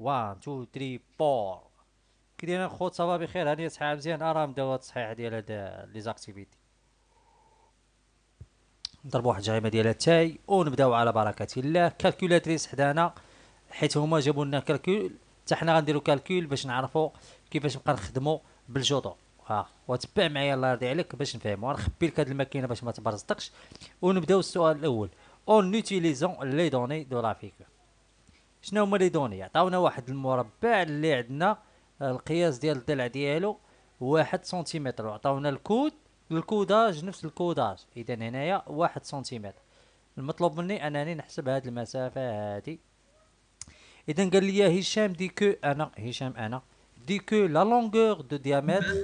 1 2 3 4 كي خوت صافا بخير هاني صحيح مزيان راه مداو التصحيح ديال هاد لي زاكتيفيتي نضرب واحد الجريمه ديال التاي ونبداو على بركه الله كالكولاتريس حدانا حيت هما جابوا لنا كالكول حتى حنا غنديروا كالكول باش نعرفوا كيفاش نبقى نخدموا بالجودو ها وتبع معايا الله يرضي عليك باش نفهموا نخبي لك هاد الماكينه باش ما تبرزطكش ونبداو السؤال الاول اون نوتيليزون لي دوني دو لا فيكور شنو هما لي دوني عطاونا واحد المربع اللي عندنا القياس ديال الضلع ديالو واحد سنتيمتر وعطاونا الكود الكوداج نفس الكوداج اذا هنايا واحد سنتيمتر المطلوب مني انني نحسب هاد المسافه هادي اذا قال لي هشام دي كو انا هشام انا دي كو لا لونغور دو ديامتر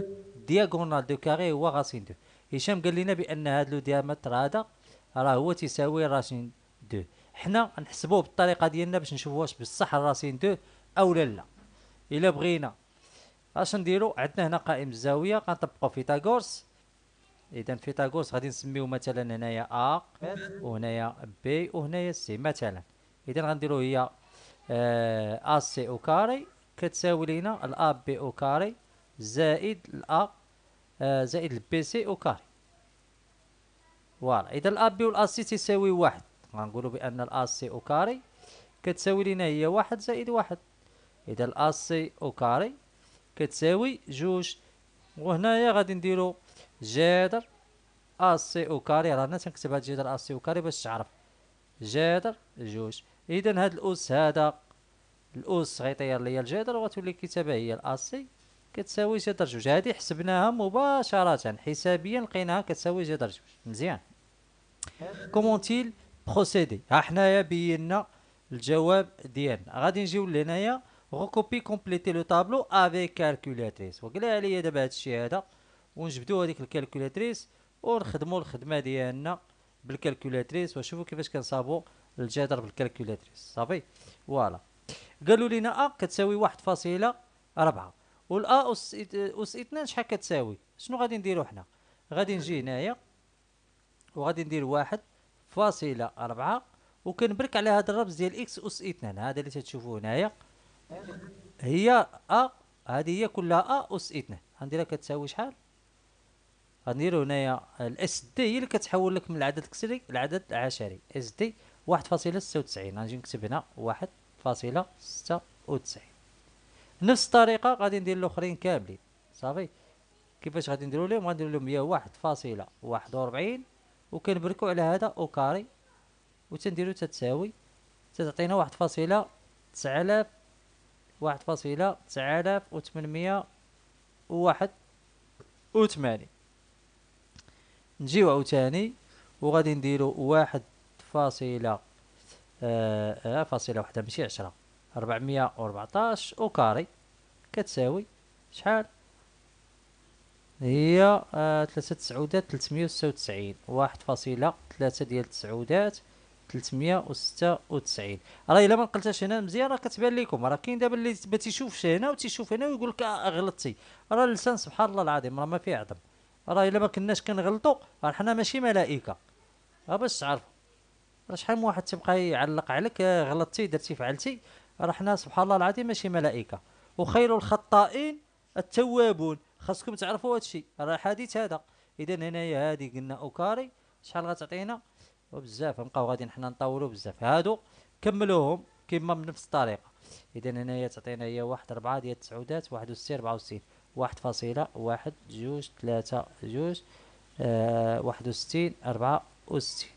دياغونال دو كاري هو غاسين دو هشام قال لنا بان هاد لو ديامتر هذا راه هو تساوي راسين دو حنا نحسبوه بالطريقه ديالنا باش نشوفوا واش بصح الراسين دوه او لا لا الا بغينا اش نديرو عندنا هنا قائم الزاويه غنطبقو فيتاغورس اذا فيتاغورس غادي نسميو مثلا هنايا ا وهنايا بي وهنايا سي مثلا اذا غنديرو هي ا سي او كاري كتساوي لينا ا بي او كاري زائد ا آه، زائد البي سي او كاري فوالا اذا ا بي والا سي تساوي واحد غنقولوا بان الاس سي او كاري كتساوي لينا هي واحد زائد واحد اذا الاس سي او كاري كتساوي جوج وهنايا غادي نديرو جذر اس سي او كاري رانا تنكتب هاد جذر اس سي او كاري باش تعرف جذر جوج اذا هاد الاس هذا الاس غيطير ليا الجذر وغتولي الكتابه هي الاسي كتساوي جذر جوج هادي حسبناها مباشره حسابيا لقيناها كتساوي جذر جوج مزيان كومونتيل بروسيدي ها حنايا بينا الجواب ديالنا غادي نجيو لهنايا غوكوبي كومبليتي لو طابلو افي كالكولاتريس وقال عليا دابا هادشي هذا ونجبدو هذيك الكالكولاتريس ونخدمو الخدمه ديالنا بالكالكولاتريس وشوفوا كيفاش كنصابوا الجذر بالكالكولاتريس صافي فوالا قالوا لنا ا كتساوي واحد فاصله ربعة والا اس اس اثنان شحال كتساوي شنو غادي نديرو حنا غادي نجي هنايا وغادي ندير واحد فاصله أربعة وكنبرك على هذا الربط ديال إكس أس اثنان هذا اللي تتشوفوه هنايا هي أ هذه هي كلها أ أس اثنان غنديرها كتساوي شحال غنديرو هنايا الاس دي هي اللي كتحول لك من العدد الكسري لعدد العشري اس دي واحد فاصله ستة وتسعين غنجي نكتب هنا واحد فاصله ستة وتسعين نفس الطريقه غادي ندير الاخرين كاملين صافي كيفاش غادي نديرو ليهم غنديرو ليهم هي واحد فاصله واحد وربعين وكنبركو على هذا او كاري وتنديرو تتساوي تتعطينا واحد فاصلة تسعلاف واحد فاصلة تسعلاف وتمنمية وواحد وتمانين نجيو عاوتاني وغادي نديرو واحد فاصلة آه آه فاصلة واحدة ماشي عشرة ربعمية وربعطاش وكاري كتساوي شحال هي ثلاثة آه، تسعودات تلتمية وستة وتسعين واحد فاصلة ثلاثة ديال التسعودات تلتمية وستة وتسعين راه الا ما نقلتهاش هنا مزيان راه كتبان لكم راه كاين دابا اللي ما تيشوفش هنا وتيشوف هنا ويقول لك آه، غلطتي راه اللسان سبحان الله العظيم راه ما فيه عظم راه الا ما كناش كنغلطوا راه حنا ماشي ملائكه راه باش تعرفوا راه شحال من واحد تبقى يعلق عليك آه، غلطتي درتي فعلتي راه حنا سبحان الله العظيم ماشي ملائكه وخير الخطائين التوابون خاصكم تعرفوا هذا الشيء راه حديث هذا اذا هنايا هذه قلنا اوكاري شحال غتعطينا وبزاف نبقاو غاديين حنا نطولوا بزاف هادو كملوهم كما بنفس الطريقه اذا هنايا تعطينا هي واحد ربعة ديال التسعودات واحد وستين ربعة وستين واحد فاصلة واحد جوج ثلاثة جوج آه واحد وستين ربعة وستين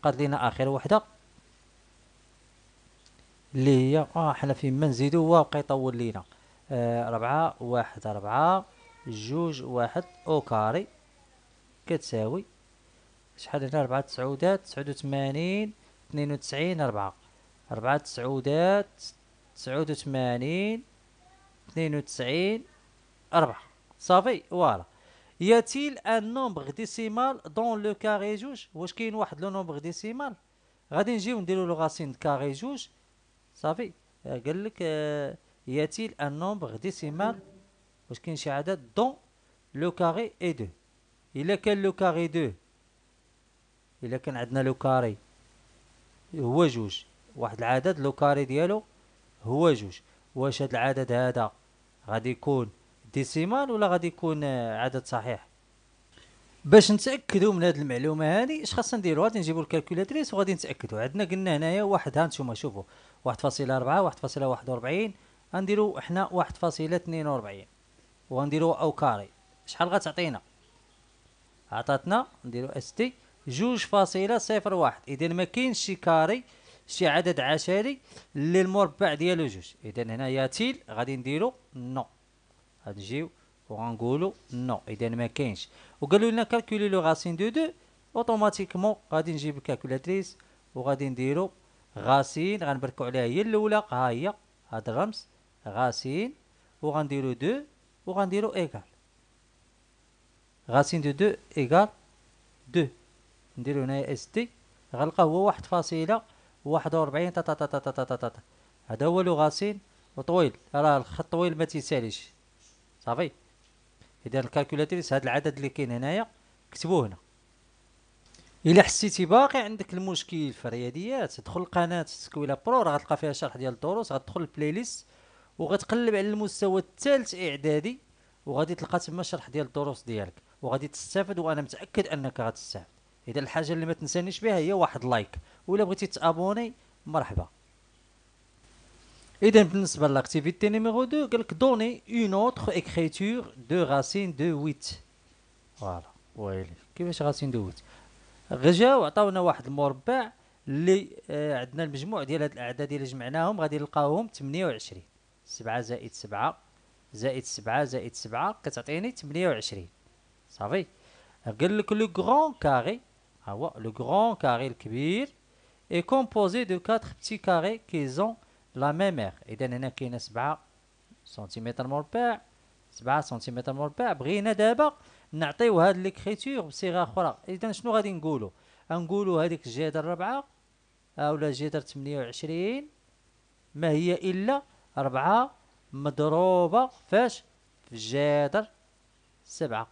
بقات لينا اخر وحدة اللي هي اه حنا فين ما نزيدو هو بقى يطول لينا آه ربعة واحد ربعة جوج واحد او كاري كتساوي شحال هنا ربعة تسعودات تسعود وثمانين اثنين وتسعين ربعة ربعة تسعودات تسعود وثمانين اثنين وتسعين ربعة صافي فوالا يا تيل ان نومبغ ديسيمال دون لو كاري جوج واش كاين واحد لو نومبغ ديسيمال غادي نجيو نديرو لو غاسين كاري جوج صافي قال لك يا تيل ان نومبغ ديسيمال واش كاين شي عدد دون لو كاري اي دو الا كان لو كاري دو الا كان عندنا لو كاري هو جوج واحد العدد لو كاري ديالو هو جوج واش هاد العدد هذا غادي يكون ديسيمال ولا غادي يكون عدد صحيح باش نتاكدوا من هذه المعلومه هذه اش خاصنا نديروا غادي نجيبوا الكالكولاتريس وغادي نتاكدوا عندنا قلنا هنايا واحد ها نتوما شوفوا 1.4 1.41 غنديروا حنا 1.42 وغنديرو او كاري شحال غتعطينا عطاتنا نديرو اس تي جوج فاصله صفر واحد اذا ما كاينش شي كاري شي عدد عشري اللي المربع ديالو جوج اذا هنا تيل غادي نديرو نو غنجيو وغنقولو نو اذا ما كاينش وقالوا لنا كالكولي لو غاسين دو دو اوتوماتيكمون غادي نجيب الكالكولاتريس وغادي نديرو غاسين غنبركو عليها هي الاولى ها هي هاد الرمز غاسين وغنديرو دو وغنديرو ايكال غاسين دو دو ايكال دو نديرو هنايا اس تي غنلقى هو واحد فاصله واحد وربعين تا تا تا تا تا تا تا هذا هو لو غاسين وطويل راه الخط طويل ما تيساليش صافي اذا الكالكولاتريس هاد العدد اللي كاين هنايا كتبوه هنا الا حسيتي باقي عندك المشكل في الرياضيات دخل القناه سكويلا برو راه غتلقى فيها شرح ديال الدروس غتدخل البلاي ليست وغتقلب على المستوى الثالث اعدادي وغادي تلقى تما شرح ديال الدروس ديالك وغادي تستافد وانا متاكد انك غتستافد اذا الحاجه اللي ما تنسانيش بها هي واحد لايك ولا بغيتي تابوني مرحبا اذا بالنسبه لاكتيفيتي نيميرو 2 قال لك دوني اون اوتر اكريتور دو راسين دو ويت فوالا ويلي كيفاش راسين دو ويت غجاو عطاونا واحد المربع اللي آه، عندنا المجموع ديال هاد الاعداد اللي جمعناهم غادي نلقاوهم 28 سبعة زائد سبعة زائد سبعة زائد سبعة كتعطيني تمنية وعشرين صافي قال لك لو كغون كاغي ها هو لو كغون كاغي الكبير اي كومبوزي دو كاتخ بتي كاغي كيزون لا ميمير اذا هنا كاينه سبعة سنتيمتر مربع سبعة سنتيمتر مربع بغينا دابا نعطيو هاد ليكريتور بصيغه اخرى اذا شنو غادي نقولو غنقولو هاديك الجذر ربعة اولا تمنية وعشرين ما هي الا أربعة مضروبة فاش في الجذر سبعة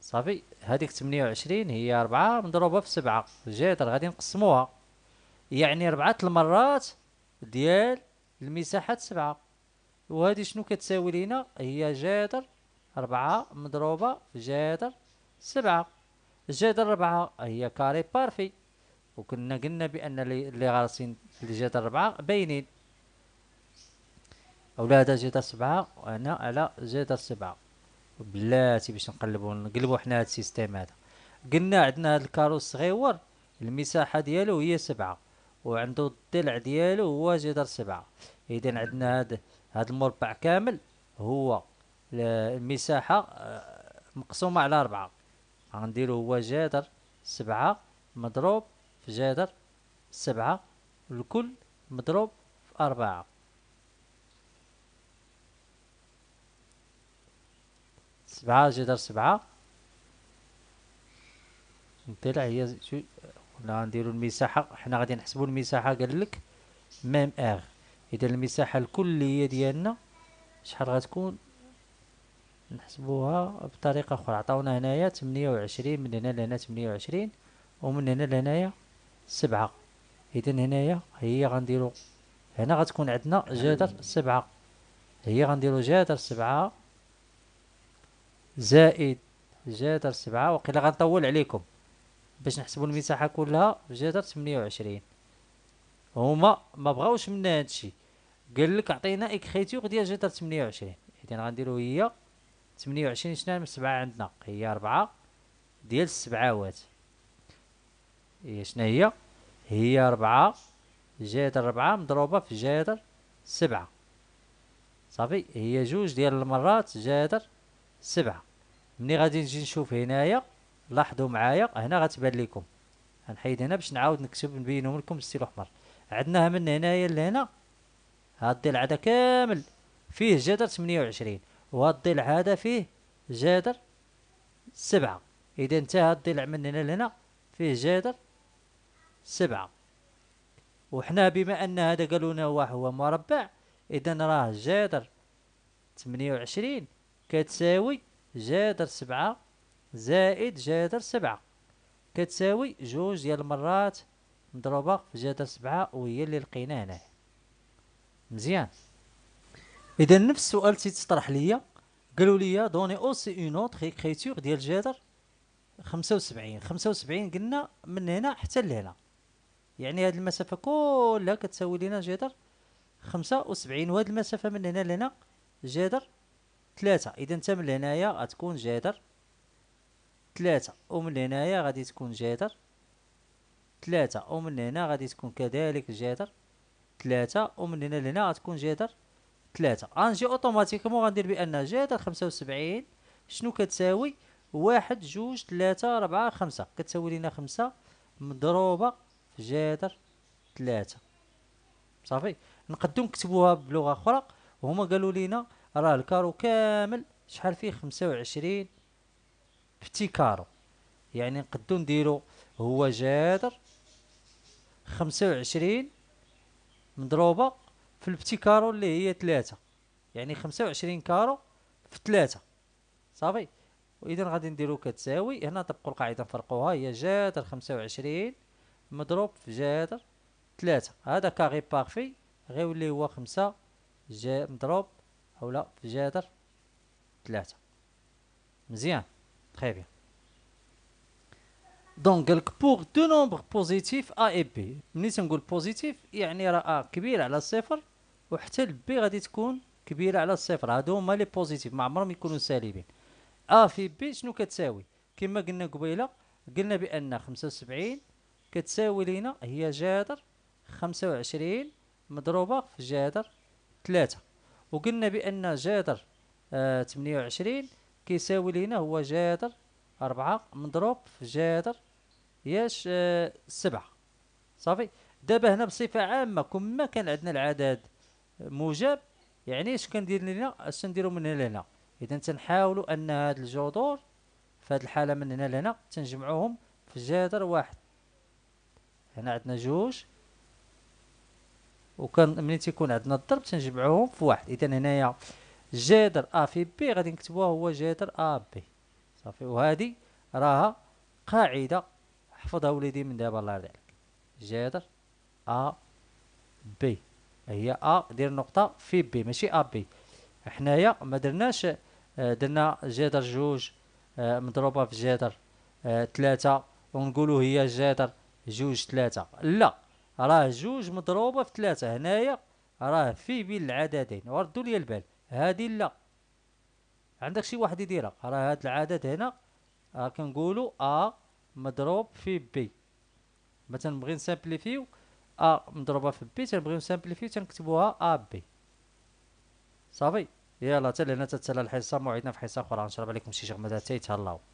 صافي هذيك 28 هي 4 مضروبه في 7 الجذر غادي نقسموها يعني ربعة المرات ديال المساحة 7 وهذه شنو كتساوي لينا هي جذر 4 مضروبه في جذر 7 جذر 4 هي كاري بارفي وكنا قلنا بان اللي غارسين جات ربعة باينين اولاد جات السبعه وانا على جات السبعه بلاتي باش نقلبوا نقلبوا حنا هاد السيستيم هذا قلنا عندنا هاد الكارو الصغيور المساحه ديالو هي سبعة وعندو الضلع ديالو هو جدر سبعة اذا عندنا هاد هاد المربع كامل هو المساحه آه، مقسومه على أربعة غنديرو هو جدر سبعة مضروب في جذر سبعة الكل مضروب في أربعة سبعة جذر سبعة نطلع هي قلنا غنديرو المساحة حنا غادي نحسبو المساحة قالك ميم اغ إذا المساحة الكلية ديالنا شحال غتكون نحسبوها بطريقة أخرى عطاونا هنايا تمنية وعشرين من هنا لهنا تمنية وعشرين ومن هنا لهنايا سبعة إذن هنايا هي غنديرو هنا غتكون عندنا جذر سبعة هي غنديرو جذر سبعة زائد جذر سبعة وقيلا غنطول عليكم باش نحسبوا المساحة كلها جذر ثمانية وعشرين هما ما بغاوش منا هادشي قال لك عطينا اكريتور ديال جذر ثمانية وعشرين إذن غنديرو هي ثمانية وعشرين شنو سبعة عندنا هي ربعة ديال السبعاوات هي إيه، شنو هي هي ربعة جذر ربعة مضروبة في جذر سبعة صافي هي جوج ديال المرات جذر سبعة ملي غادي نجي نشوف هنايا لاحظوا معايا هنا غتبان لكم غنحيد هنا باش نعاود نكتب نبينهم لكم بالستيل الاحمر عندناها من هنايا لهنا هاد الضلع هذا كامل فيه جذر 28 وهاد الضلع هذا فيه جذر سبعة اذا انتهى هاد الضلع من هنا لهنا فيه جذر سبعة وحنا بما أن هذا قالوا لنا واحد هو مربع إذا راه جذر ثمانية وعشرين كتساوي جذر سبعة زائد جذر سبعة كتساوي جوج ديال المرات مضروبة في جذر سبعة وهي اللي لقينا هنايا مزيان إذا نفس السؤال تيتطرح ليا قالوا ليا دوني اوسي اون اوتر كريتور ديال جذر 75 75 قلنا من هنا حتى لهنا يعني هذه المسافه كلها كتساوي لنا جذر خمسة وسبعين وهذه المسافه من هنا لهنا جذر ثلاثة اذا انت من هنايا غتكون جذر ثلاثة ومن هنايا غادي تكون جذر ثلاثة ومن هنا غادي تكون كذلك جذر ثلاثة ومن هنا لهنا غتكون جذر ثلاثة غنجي اوتوماتيكمون غندير بان جذر خمسة وسبعين شنو كتساوي واحد جوج ثلاثة ربعة خمسة كتساوي لنا خمسة مضروبة جذر ثلاثة صافي نقدو نكتبوها بلغة أخرى وهما قالوا لينا راه الكارو كامل شحال فيه خمسة وعشرين بتي كارو يعني نقدو نديرو هو جذر خمسة وعشرين مضروبة في البتي كارو اللي هي ثلاثة يعني خمسة وعشرين كارو في ثلاثة صافي وإذا غادي نديرو كتساوي هنا طبقوا القاعدة نفرقوها هي جذر خمسة وعشرين مضروب في جذر ثلاثة هذا كاغي باغفي غيولي هو خمسة ج مضروب أولا في جذر ثلاثة مزيان تخي بيان دونك قالك بوغ دو نومبر بوزيتيف ا اي بي ملي تنقول بوزيتيف يعني راه ا كبير على الصفر وحتى البي غادي تكون كبيره على الصفر هادو هما لي بوزيتيف ما عمرهم يكونوا سالبين ا في بي شنو كتساوي كما قلنا قبيله قلنا بان 75 كتساوي لينا هي جذر خمسة وعشرين مضروبة في جذر تلاتة وقلنا بأن جذر تمنية آه، وعشرين كيساوي لينا هو جذر أربعة مضروب في جذر ياش آه سبعة صافي دابا هنا بصفة عامة كما كان عندنا العدد موجب يعني اش كندير لينا اش نديرو من هنا لهنا اذا تنحاولوا ان هاد الجذور في هاد الحالة من هنا لهنا تنجمعوهم في جذر واحد هنا عندنا جوج وكان ملي تيكون عندنا الضرب تنجمعوهم في واحد اذا هنايا جذر ا في بي غادي نكتبوها هو جذر ا بي صافي وهذه راها قاعده حفظها وليدي من دابا الله يرضي عليك جذر ا بي هي ا دير نقطه في بي ماشي ا بي حنايا ما درناش آه، درنا جذر جوج آه، مضروبه في جذر آه، ثلاثة ونقولوا هي جذر جوج ثلاثة لا راه جوج مضروبة في ثلاثة هنايا راه في بين العددين وردوا لي البال هذه لا عندك شي واحد يديرها راه هاد العدد هنا راه كنقولوا ا مضروب في بي مثلا بغي نسامبليفيو ا مضروبه في بي تنبغيو نسامبليفيو تنكتبوها ا بي صافي يلا حتى لهنا تتسالى الحصه موعدنا في حصه اخرى نشرب عليكم شي شغمه تاي تهلاو